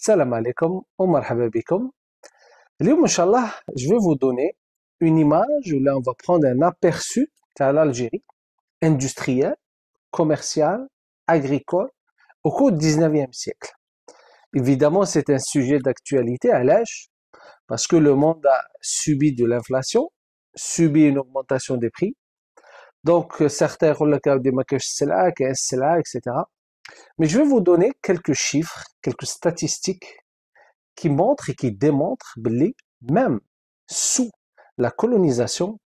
Salam alaikum wa marhaba bikum. Aujourd'hui, je vais vous donner une image, où là on va prendre un aperçu de l'Algérie, industrielle, commerciale, agricole, au cours du 19e siècle. Évidemment, c'est un sujet d'actualité à l'âge, parce que le monde a subi de l'inflation, subi une augmentation des prix. Donc, certains etc. Mais je vais vous donner quelques chiffres, quelques statistiques qui montrent et qui démontrent que même sous la colonisation,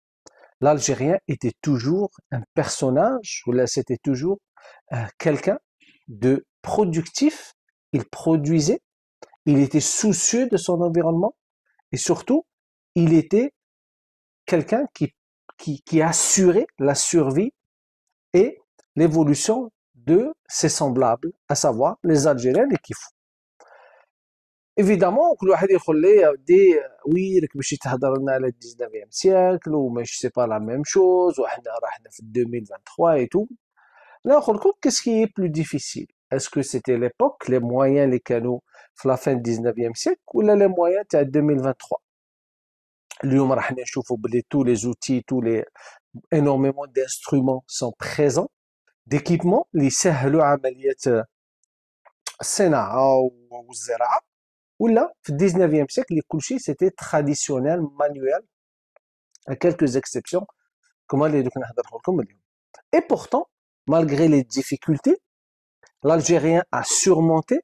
l'Algérien était toujours un personnage, ou là c'était toujours euh, quelqu'un de productif, il produisait, il était soucieux de son environnement, et surtout, il était quelqu'un qui, qui assurait la survie et l'évolution de ses semblables, à savoir les Algériens les Kifous. Évidemment, le واحد Khollé oui, dit euh, Oui, le باش تهضر est le 19e siècle ou mais je sais pas la même chose ou est 2023 et tout. Là, on compte qu'est-ce qui est plus difficile Est-ce que c'était l'époque, les moyens, les canaux, la fin du 19e siècle ou les moyens, à 2023 اليوم on نشوفوا tous les outils, tous les énormément d'instruments sont présents d'équipement qui sahlo amaliyat sanaa ou zeraa ou là au 19e siècle les kulchi c'était traditionnel manuel à quelques exceptions comme les dok et pourtant malgré les difficultés l'algérien a surmonté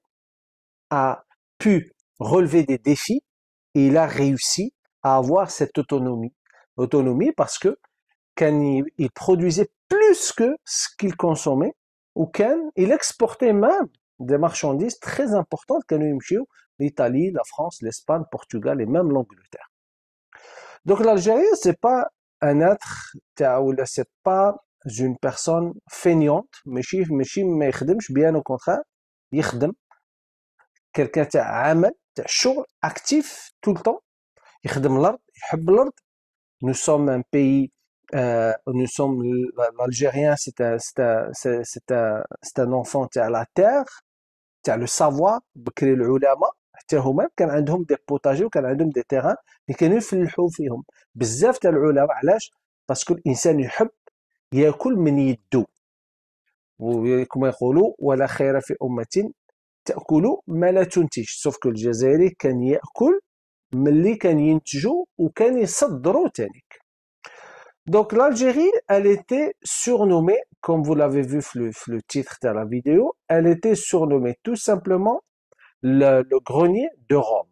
a pu relever des défis et il a réussi à avoir cette autonomie autonomie parce que quand il produisait plus que ce qu'il consommait, ou il exportait même des marchandises très importantes l'Italie, la France, l'Espagne, le Portugal et même l'Angleterre. Donc l'Algérie, c'est pas un être, c'est pas une personne feignante, mais bien au contraire, quelqu'un qui est actif tout le temps, l'ordre, l'ordre. Nous sommes un pays Euh, nous sommes l'Algérien, c'est un, un, un, enfant تاع la terre, تاع le savoir, بكري العلماء حتى هما كان عندهم دي بوتاجي وكان عندهم دي تيران اللي كانوا يفلحوا فيهم بزاف تاع العلماء علاش؟ باسكو الانسان يحب ياكل من يدو وكما يقولوا ولا خير في أمة تأكل ما لا تنتج سوف كو الجزائري كان يأكل ملي كان ينتجو وكان يصدرو تانيك Donc l'Algérie, elle était surnommée, comme vous l'avez vu le, le, titre de la vidéo, elle était surnommée tout simplement le, grenier de Rome.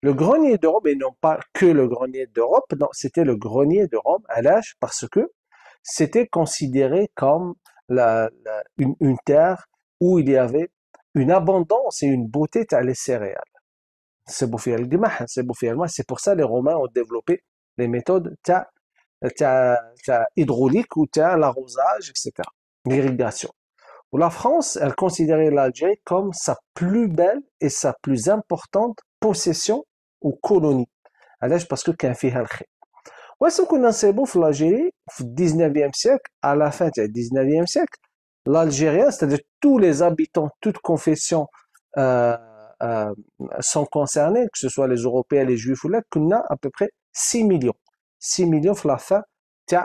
Le grenier de Rome, et non pas que le grenier d'Europe, non, c'était le grenier de Rome à l'âge parce que c'était considéré comme une, terre où il y avait une abondance et une beauté à les céréales. Hein, c'est pour ça que les Romains ont développé les méthodes ta تاع تاع hydraulique ou تاع l'arrosage etc. l'irrigation. La France, elle considérait l'Algérie comme sa plus belle et sa plus importante possession ou colonie. علاش باسكو كان فيها الخير a كنا نصيبو في l'Algérie au 19e siècle à la fin du 19e siècle l'Algérien c'est-à-dire tous les habitants toutes confessions euh, euh, sont concernés que ce soit les Européens les Juifs ou les... qu'on a à peu près 6 millions 6 millions à la fin du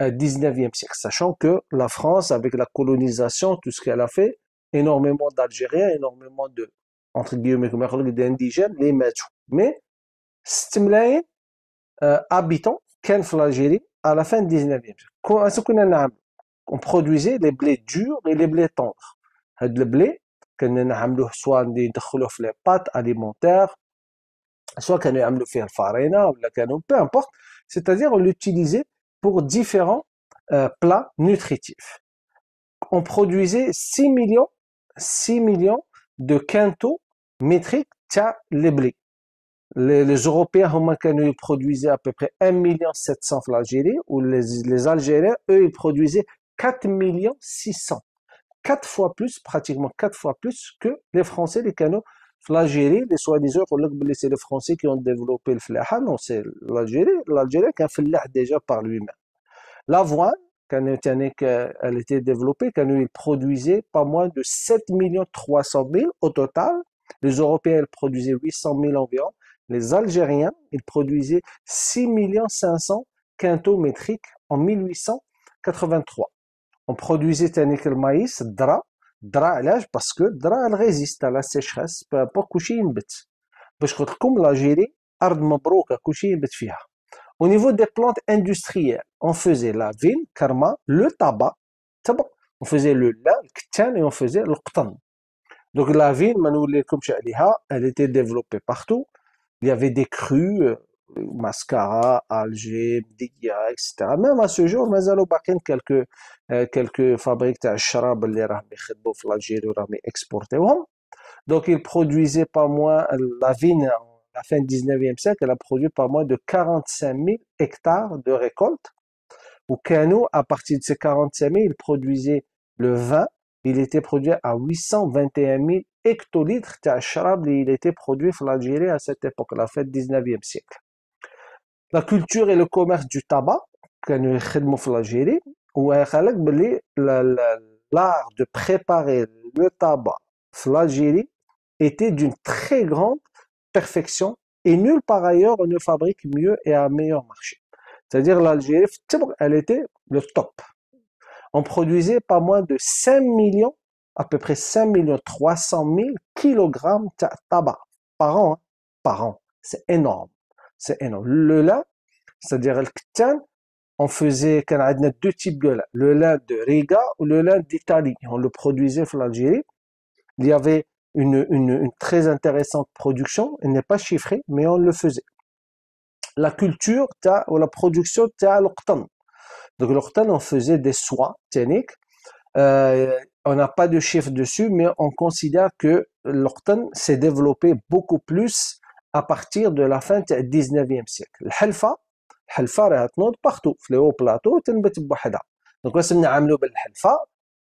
19e siècle, sachant que la France, avec la colonisation, tout ce qu'elle a fait, énormément d'Algériens, énormément de, entre guillemets, d'indigènes, les mettent. Mais, 6 millions euh, habitants, qu'en l'Algérie, à la fin du 19e siècle. On produisait les blés durs et les blés tendres. Le blé, soit نعملوه سواء pâtes pâtes soit soit اليمونتير a كانوا la farine, ou ولا كانوا c'est-à-dire l'utiliser pour différents euh, plats nutritifs. On produisait 6 millions, 6 millions de quintaux métriques tiens, les blés. Les, les Européens, ils produisaient à peu près 1 million 700 l'Algérie, ou les, Algériens, eux, ils produisaient 4 millions 600. 4 fois plus, pratiquement 4 fois plus que les Français, les canaux l'Algérie, les soi-disant, c'est les Français qui ont développé le flaha. Ah non, c'est l'Algérie. L'Algérie qui a fait déjà par lui-même. L'avoine, quand elle était développée, quand il produisait pas moins de 7 300 000 au total. Les Européens, ils produisaient 800 000 environ. Les Algériens, ils produisaient 6 500 quintaux métriques en 1883. On produisait le maïs, drap. الذراع علاش باسكو الذراع ريزيست على السيشخاس با كلشي ينبت باش قلت لكم لاجيري ارض مبروكه كلشي ينبت فيها Au niveau des plantes industrielles, on faisait la vigne, karma, le tabac, tabac, on faisait le lin, le ktan et on faisait le qtan. Donc la vigne, comme elle était développée partout. Il y avait des crues, Mascara, Alger, etc. Même à ce jour, mazalo Bakken, quelques euh, quelques fabriques تاع الشراب اللي في l'Algérie Donc il produisaient pas moins la vigne à la fin du 19e siècle, elle a produit pas moins de 45 000 hectares de récolte. Au Kano, à partir de ces 45 000, ils produisaient le vin. Il était produit à 821 000 hectolitres de il était produit en Algérie à cette époque, la fin du 19e siècle. La culture et le commerce du tabac, كانوا l'art de préparer le tabac flagellé était d'une très grande perfection et nulle part ailleurs on ne fabrique mieux et à meilleur marché. C'est-à-dire l'Algérie, elle était le top. On produisait pas moins de 5 millions, à peu près 5 millions 300 000 kilogrammes de tabac par an. Hein, par an. C'est énorme c'est énorme. Le lin, c'est-à-dire le ktan, on faisait, deux types de lin. le lin de Riga ou le lin d'Italie. On le produisait en Algérie. Il y avait une, une, très intéressante production. Elle n'est pas chiffrée, mais on le faisait. La culture ou la production, à l'octane. Donc l'octane, on faisait des soies techniques. Euh, on n'a pas de chiffre dessus, mais on considère que l'octane s'est développé beaucoup plus ابارتير دو لا فان تاع 19e الحلفه الحلفه راها تنوض بارتو في لي هو بلاطو تنبت بوحدها دونك واش نعملو بالحلفه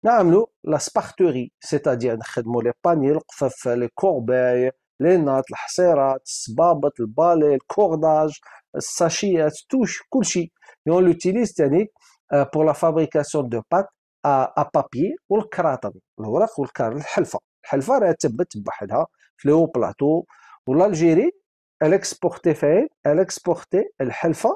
نعملو لا سبارتوري سيتادير نخدمو لي باني القفف لي كورباي لي ناط الحصيرات الصبابط البالي الكورداج الساشيات توش كلشي يون لوتيليز تاني بور لا فابريكاسيون دو بات ا بابي والكراطن الورق والكار الحلفه الحلفه راه تبت بوحدها في لو بلاطو Pour l'Algérie, elle exportait elle exportait le halfa,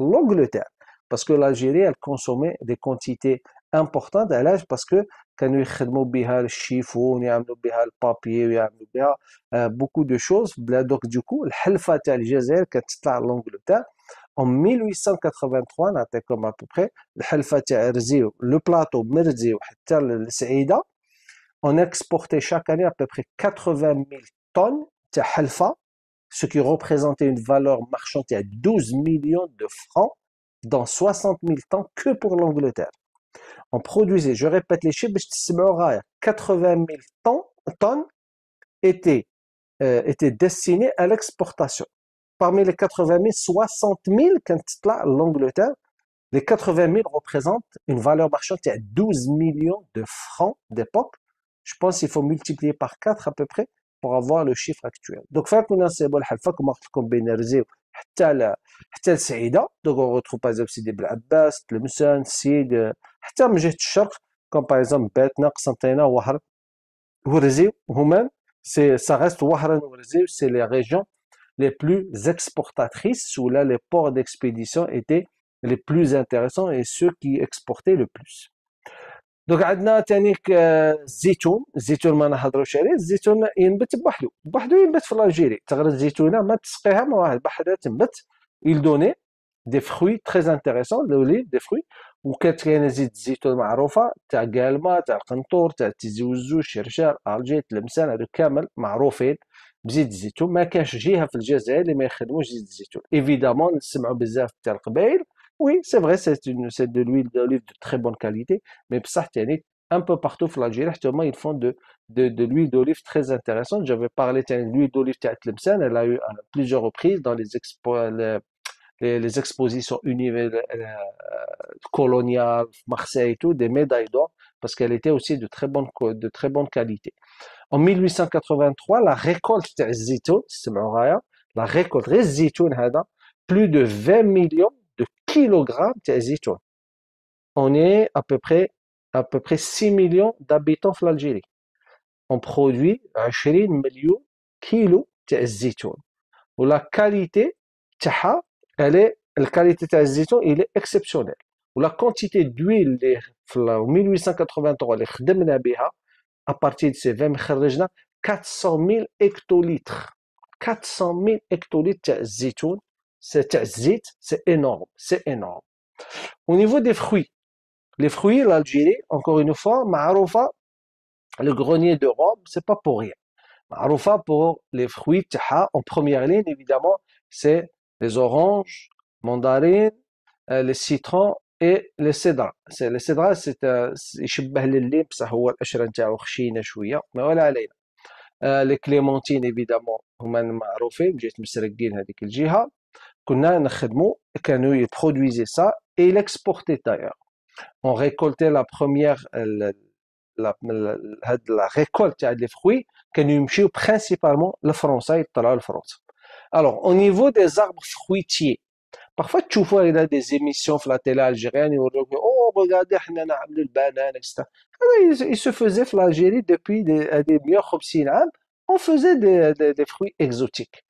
l'Angleterre. Parce que l'Algérie, elle consommait des quantités importantes à l'âge parce que كانوا nous بها الشيفون يعملوا بها البابي ويعملوا بها بوكو دو شوز بلا دوك دوكو l'Algérie, تاع الجزائر كتطلع لانجلتير en 1883 comme à peu près halfa تاع le plateau بلاطو merzi, le saïda, on exportait chaque année à peu près 80 000 tonnes ce qui représentait une valeur marchande à 12 millions de francs dans 60 000 temps que pour l'Angleterre. On produisait, je répète les chiffres, 80 000 tonnes euh, étaient, destinées à l'exportation. Parmi les 80 000, 60 000, quand l'Angleterre, les 80 000 représentent une valeur marchande à 12 millions de francs d'époque. Je pense qu'il faut multiplier par 4 à peu près pour avoir le chiffre actuel. Donc, nous en comme Donc, on retrouve pas exemple obsédibles Abbas, le Musan, Sida. Htel du sud comme par exemple Beth Naccentena ou Haret ça reste c'est c'est les régions les plus exportatrices, où les ports d'expédition étaient les plus intéressants et ceux qui exportaient le plus. دوك عندنا تانيك الزيتون الزيتون ما نهضروش عليه الزيتون ينبت بوحدو بوحدو ينبت في لاجيري تغرى الزيتونه ما تسقيها ما واحد بحدها تنبت دوني دي فروي تري انتريسون لولي دي فروي وكانت كاينه زيت الزيتون معروفه تاع كالما تاع القنطور تاع تيزي وزو الشرشار الجي تلمسان هادو كامل معروفين بزيت الزيتون ما كانش جهه في الجزائر اللي ما يخدموش زيت الزيتون ايفيدامون نسمعوا بزاف تاع القبائل Oui, c'est vrai, c'est une, de l'huile d'olive de très bonne qualité, mais ça, un peu partout en Algérie, ils font de, de, de l'huile d'olive très intéressante. J'avais parlé de l'huile d'olive de Tlemcen, elle a eu à plusieurs reprises dans les, expo, les, les, expositions universelles, euh, coloniales, Marseille et tout, des médailles d'or, parce qu'elle était aussi de très bonne, de très bonne qualité. En 1883, la récolte de zitoun, la récolte de zitoun, plus de 20 millions kilogrammes de zitoun. On est à peu près, à peu près 6 millions d'habitants de l'Algérie. On produit 20 millions de kilos de zitoun. La qualité, elle est, la qualité de zitoun, est exceptionnelle. La quantité d'huile, en 1883, à partir de ces 20 400 000 hectolitres. 400 000 hectolitres de zitoun c'est c'est énorme, c'est énorme. Au niveau des fruits, les fruits, l'Algérie, encore une fois, Maroufa, le grenier de Rome, c'est pas pour rien. Maroufa pour les fruits, en première ligne, évidemment, c'est les oranges, mandarines, euh, les citrons et les cédras. C'est, les cédras, c'est, les euh, للليم, ça, هو نتاعو خشينة euh, ils produisaient ça et il exportait d'ailleurs. On récoltait la première, la, récolte des fruits, que principalement le français et le français. Alors, au niveau des arbres fruitiers, parfois tu vois il y a des émissions sur la télé algérienne, Oh, regardez, on a fait des bananes, etc. Alors, se faisait, en depuis des euh, meilleurs on faisait des fruits exotiques.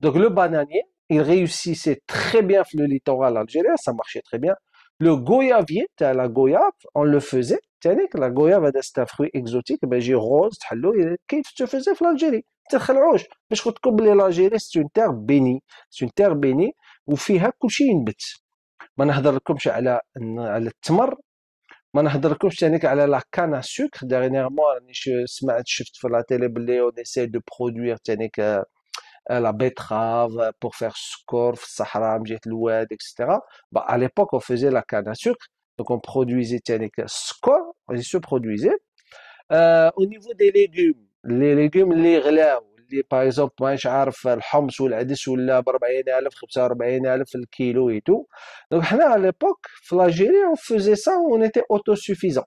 Donc, le bananier, ils réussissaient très bien sur le littoral algérien, ça marchait très bien. Le goyavier, vient à la goyave, on le faisait, tu vois, la goyave, c'est un fruit exotique, j'ai rose, tu l'eau, il est qu'il tu faisait sur l'Algérie C'est le rouge. Je mais je dire que l'Algérie, c'est une terre bénie, c'est une terre bénie où il y a tout ce qui est une bête. Je vais vous parler de l'arbre, je vais vous parler la canne à sucre, dernièrement, je l'ai entendu sur la télé, on essaie de produire tu la betterave pour faire scorf, sahram, jet loued, etc. Bah, à l'époque, on faisait la canne à sucre, donc on produisait score, on se produisait. Euh, au niveau des légumes, les légumes, les relèves, par exemple, je le عارف الحمص والعدس ولا ب 40000 45000 le kilo et tout. Donc, على à l'époque لاجيري on faisait ça, on était autosuffisant.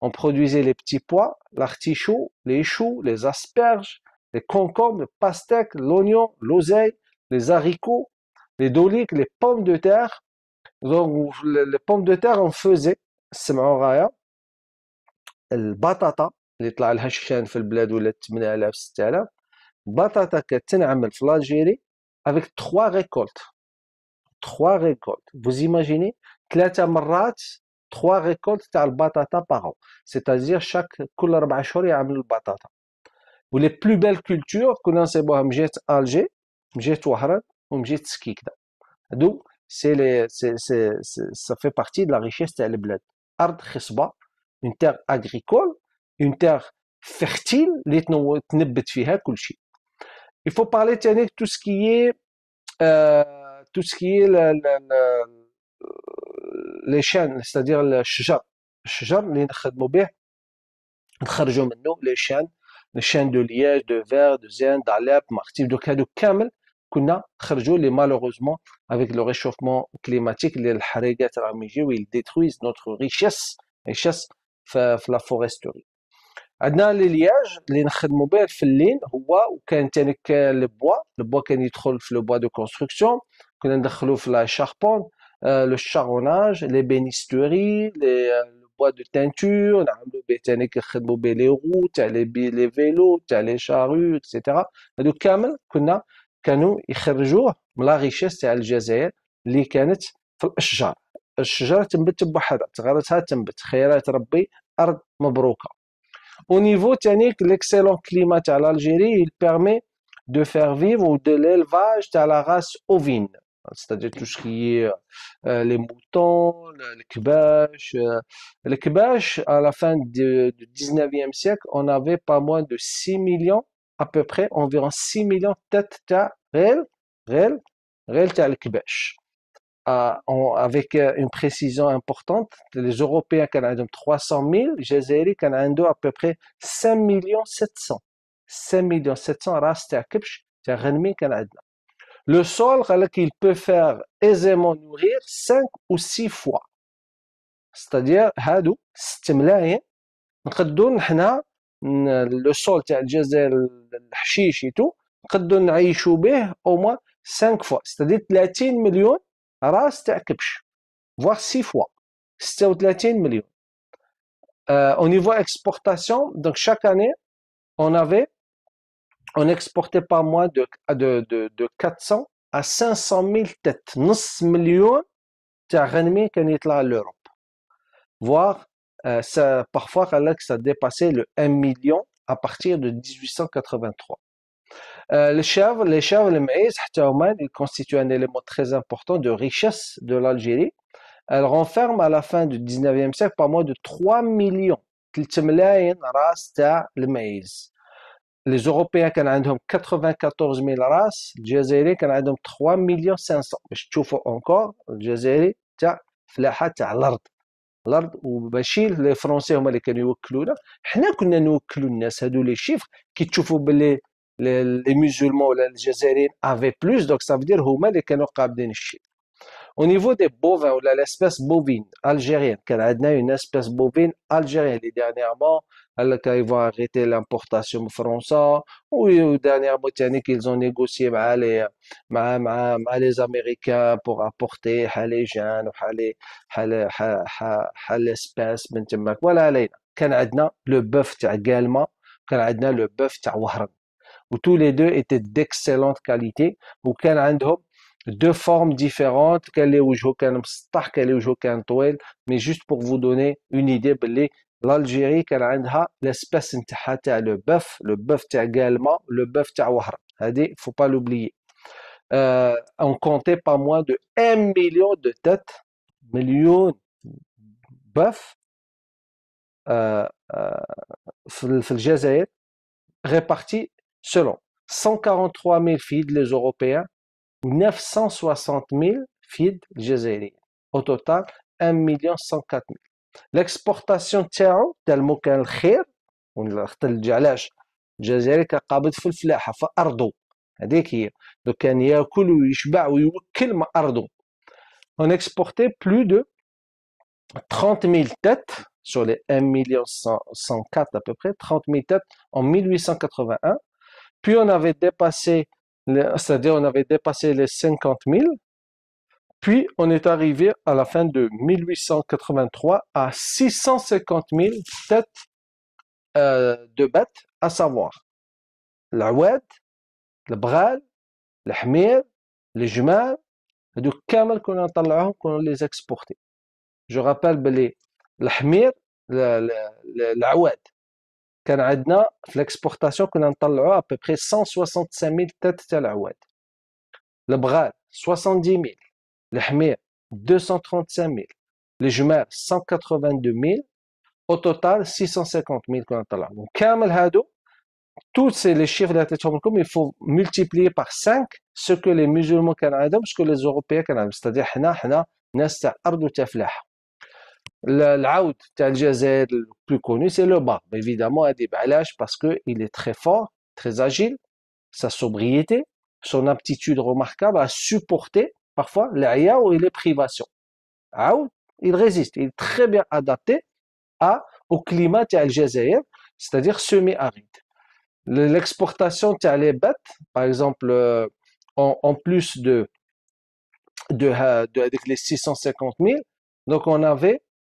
On produisait les petits pois, l'artichaut, les choux, les asperges, les concombres, les pastèques, l'oignon, l'oseille, les haricots, les doliques, les pommes de terre. Donc, les pommes de terre, on faisait, c'est ma batata, اللي طلع لها الشان في البلاد ولا 8000 6000 بطاطا كتنعمل في لاجيري افيك 3 ريكولت 3 ريكولت فوز ايماجيني ثلاثه مرات 3 ريكولت تاع البطاطا باغون سيتازير شاك كل اربع شهور يعملوا البطاطا ولي بلو بيل كولتور كنا نصيبوها من جهه الجي من جهه وهران ومن جهه سكيكدا هادو سي لي سي سي سا في بارتي دو لا ريشيس تاع البلاد ارض خصبه اون تيغ اغريكول اون تيغ فيرتيل اللي تنبت فيها كلشي شيء il faut parler تاني tout ce qui est euh, tout ce qui est la, la, la, euh, les chaînes c'est-à-dire الشجر الشجر اللي نخدموا به نخرجوا منه لي شان les chaînes de liège, de verre, de zen, d'alep, martif, de cadeau, camel, qu'on a, les malheureusement, avec le réchauffement climatique, les harégat ramigé, où ils détruisent notre richesse, richesse, de la foresterie. Maintenant, les lièges, les nchadmobel, fellin, oua, ou le bois, le bois qu'un nitrol, le bois de construction, qu'on a, la charpente, euh, le charronnage, les bénisteries, les, euh, بوا دو تانتور نعملو به ثاني كنخدمو به لي تاع لي بي لي فيلو تاع لي شارو اكسيتيرا هادو كامل كنا كانوا يخرجوه من لا ريشيس تاع الجزائر اللي كانت في الاشجار الشجره تنبت بوحدها تغرتها تنبت خيرات ربي ارض مبروكه او نيفو تاني ليكسيلون كليما تاع الجيري يل بيرمي دو faire vivre او دو ليلفاج تاع لا race اوفين c'est-à-dire tout ce qui est euh, euh, les moutons, le, le Les Euh, à la fin du, 19e siècle, on avait pas moins de 6 millions, à peu près, environ 6 millions de têtes réelles, réelles, réelles le euh, avec une précision importante, les Européens canadiens 300 000, Jézéri ont à peu près 5 millions 700. 5 millions 700 races à kibsh, c'est un canadien. Le sol, qu'il peut faire aisément nourrir 5 ou 6 fois. C'est-à-dire, هادو 6 ملايين نقدو نحنا le سول تاع الجزائر الحشيش tout, نقدو نعيشو به au moins 5 fois. c'est-à-dire 30 millions, راس تاع كبش voire 6 fois 36 millions. Euh, au niveau exportation, donc chaque année, on avait on exportait pas moins de, 400 à 500 000 têtes. millions مليون تاع غنمي là à l'Europe. Voire, parfois euh, ça, parfois, ça dépassait le 1 million à partir de 1883. les chèvres, les chèvres, les maïs, constituent un élément très important de richesse de l'Algérie. Elle renferme à la fin du 19e siècle pas moins de 3 millions de de maïs. لي زوروبيان كان عندهم 94000 راس الجزائري كان عندهم 3 مليون 500 باش تشوفوا اونكور الجزائري تاع فلاحه تاع الارض الارض وماشي لي فرونسي هما اللي كانوا يوكلونا حنا كنا نوكلوا الناس هادو لي شيفر كي تشوفوا باللي لي ميزولمون ولا الجزائريين افي بلوس دونك سافدير هما اللي كانوا قابلين الشيء Au niveau des bovins l'espèce bovine algérienne, on a une espèce bovine algérienne et dernièrement ils vont arrêter l'importation française, ou dernièrement ils qu'ils ont négocié avec bah, les les américains pour apporter les gènes, l'espèce, voilà. Voilà, حال le bœuf également ولا on le le tous les deux étaient d'excellente qualité on a deux formes différentes quelle est وجهه quelle est ou un toile, mais juste pour vous donner une idée ben, l'Algérie كان عندها l'espèce نتاعها le bœuf le bœuf تاع également, le bœuf تاع Il ne faut pas l'oublier euh, on comptait pas moins de 1 million de têtes million bœufs euh, euh, répartis selon 143 000 filles les Européens 960 000 filles algériens. Au total, 1 104 000. L'exportation تاعو تاع الموكل الخير ونختلج علاش الجزائر كقابض في الفلاحه في ارضه هذيك هي دوك كان ياكل ويشبع ويوكل ما ارضه on exportait plus de 30 000 têtes sur les 1 104 à peu près 30 000 têtes en 1881 puis on avait dépassé c'est-à-dire on avait dépassé les 50 000, puis on est arrivé à la fin de 1883 à 650 000 têtes euh, de bêtes, à savoir l'awad, le bral, le hamir, les jumal, du Kamel qu'on a qu'on les exportait. Je rappelle ben, les la l'awad, كان عندنا في ليكسبورتاسيون كنا نطلعوا ابوبخي 165 ميل تات تاع العواد البغال 70 ميل الحمير 235 ميل الجمال 182 ميل او توتال 650 ميل كنا نطلعوا كامل هادو tous ces, les chiffres de il faut multiplier par 5 ce que les musulmans canadiens, ce que les Européens canadiens. C'est-à-dire, nous, nous, nous, Le تاع الجزائر le plus connu c'est le bar évidemment des علاش parce que il est très fort très agile sa sobriété son aptitude remarquable à supporter parfois l'aïa ou les privations Aoud il résiste il est très bien adapté à au climat de الجزائر c'est-à-dire semi-aride l'exportation de les bêtes par exemple euh, en, plus de de, euh, de, les 650 000 donc on avait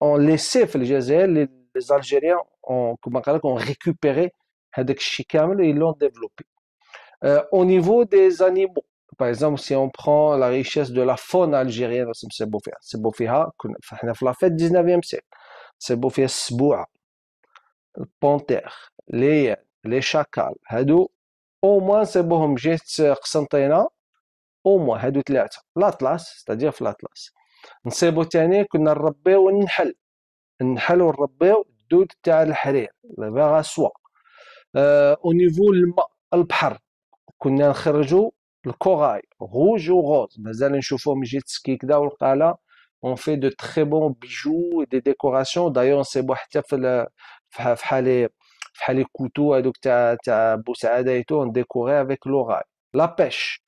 ont laissé les, Algériens ont, ont récupéré et l'ont développé. Euh, au niveau des animaux, par exemple, si on prend la richesse de la faune algérienne, c'est faire. C'est la fête du 19e siècle. C'est Bofia Sboua, le panthère, les les chacals. au moins, c'est Bohom, j'ai au moins, l'Atlas, c'est-à-dire l'Atlas. نصيبو تاني كنا نربيو النحل النحل ونربيو الدود تاع الحرير لا سوا أه، او نيفو الماء البحر كنا نخرجو الكوغاي روج غوز مازال من جهة تسكي كدا والقاله اون في دو تخي بون بيجو دي ديكوراسيون دايور نصيبو حتى في في حالي في حالي كوتو هادوك تاع تاع بوسعاده ايتو نديكوغي افيك لوغاي لا بيش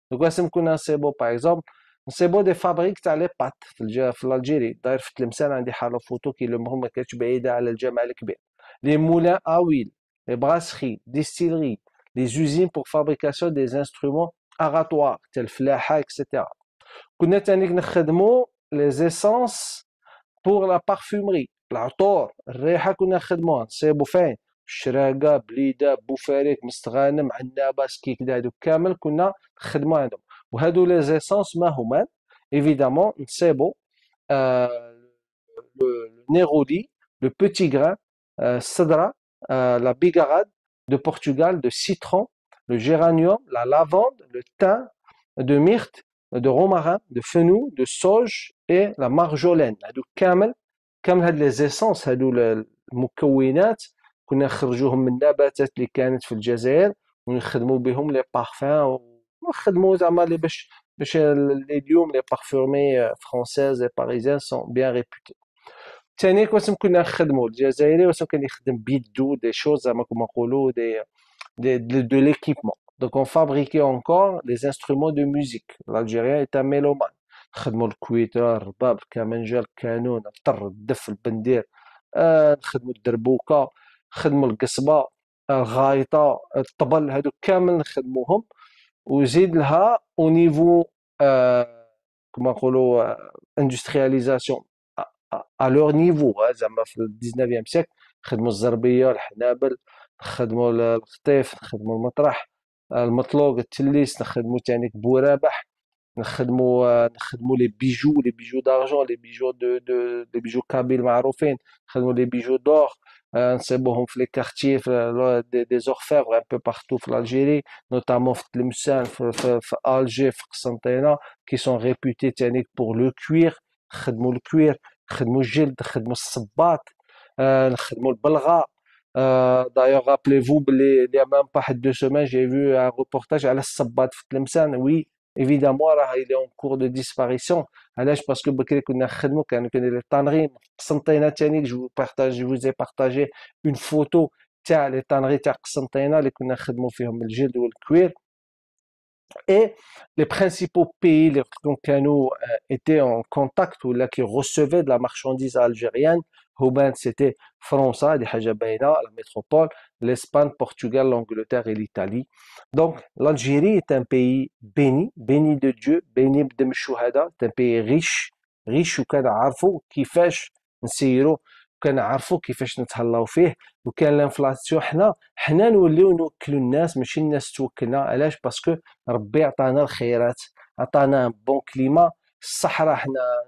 دوك لازم نكون باغ اكزومبل نسيبو دي فابريك تاع لي بات في الجا في الجيري داير في تلمسان عندي حاله فوتو كيلو ما كانتش بعيده على الجامع الكبير لي مولا اويل لي براسخي ديستيلري لي زوزين بور فابريكاسيون دي انسترومون اغاطوار تاع الفلاحه اكسيتيرا كنا تانيك نخدمو لي زيسونس بور لا بارفومري العطور الريحه كنا نخدموها نسيبو فين Chiraga, Blida, Bouferic, Mistranem, Annabas, Kikda, et tout le reste, on les a mis. Et ces essences, elles sont évidemment, c'est beau, le Neroli, le petit grain, cedra la bigarade de Portugal, de citron, le géranium, la lavande, le thym, de myrte, de romarin, de Fenouil, de Sauge et la marjolaine. Tout ça, toutes ces essences, toutes ces coïncidences, كنا نخرجوهم من النباتات اللي كانت في الجزائر ونخدموا بهم لي بارفان ونخدموا زعما لي باش باش لي ليوم لي بارفورمي فرونسيز اي باريزان سون بيان ريبوتي ثاني كنت كنا نخدموا الجزائري واسم كان يخدم بيدو دي شوز زعما كما نقولوا دي دي دو ليكيبمون دونك اون فابريكي اونكور لي انسترومون دو ميوزيك الجيريان ايتا ميلومان نخدموا الكويتر الرباب الكمنجه الكانون الطر الدف البندير آه نخدموا الدربوكه خدموا القصبه الغايطه الطبل هادو كامل نخدموهم وزيد لها او نيفو آه كما نقولوا اندسترياليزاسيون ا لور نيفو زعما في الديزنافيام سيك خدموا الزربيه الحنابل خدموا الخطيف خدموا المطرح المطلوق التليس نخدموا تانيك بورابح نخدموا آه، نخدموا لي بيجو لي بيجو دارجون لي بيجو دو دو لي بيجو كابيل معروفين نخدموا لي بيجو دور Euh, c'est bon pour les quartiers euh, des orfèvres un peu partout en Algérie, notamment Ftlemsen, Alger, Constantine qui sont réputés pour le cuir, le cuir, le gilde, le sabbat, euh, le balra. D'ailleurs, rappelez-vous, il y a même pas deux semaines, j'ai vu un reportage à la sabbat Tlemcen, oui évidemment il est en cours de disparition parce que les tanneries je vous partage je vous ai partagé une photo تاع les tanneries تاع قسنطينه اللي كنا نخدموا فيهم الجلد والكوير et les principaux pays dont كانوا euh, étaient en contact ou là qui recevaient de la marchandise algérienne Ben, c'était France, la métropole l'Espagne, Portugal, l'Angleterre et l'Italie. Donc, l'Algérie est un pays béni, béni de Dieu, béni de Mchouhada, c'est un pays riche, riche où كان عارفوا كيفاش نسيروا كان عارفوا كيفاش نتهلاو فيه وكان الانفلاسيون حنا حنا نوليو نوكلوا الناس ماشي الناس توكلنا علاش باسكو ربي عطانا الخيرات عطانا بون كليما الصحراء حنا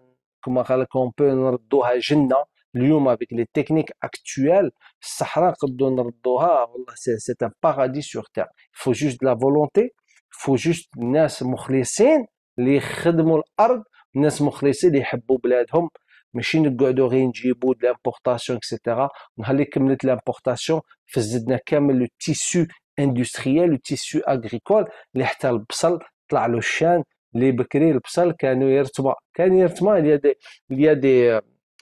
كما قال لكم نردوها جنه اليوم افيك لي تكنيك اكتويل الصحراء نقدروا نردوها والله سي ان باراديس سور تير فو جوست لا فولونتي فو جوست ناس مخلصين اللي يخدموا الارض ناس مخلصين اللي يحبوا بلادهم ماشي نقعدوا غير نجيبوا د لامبورطاسيون اكسيتيرا نهار اللي كملت لامبورطاسيون فزدنا كامل لو تيسو اندستريال لو تيسو اغريكول اللي حتى البصل طلع له الشان اللي بكري البصل كانوا يرتمى كان يرتمى il دي a دي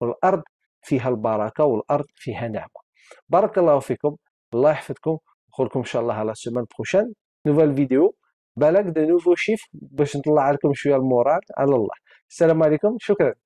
والارض فيها البركه والارض فيها نعمه بارك الله فيكم الله يحفظكم نقول لكم ان شاء الله على السيمانه بروشين نوفال فيديو بالك دو نوفو شيف باش نطلع لكم شويه المورال على الله السلام عليكم شكرا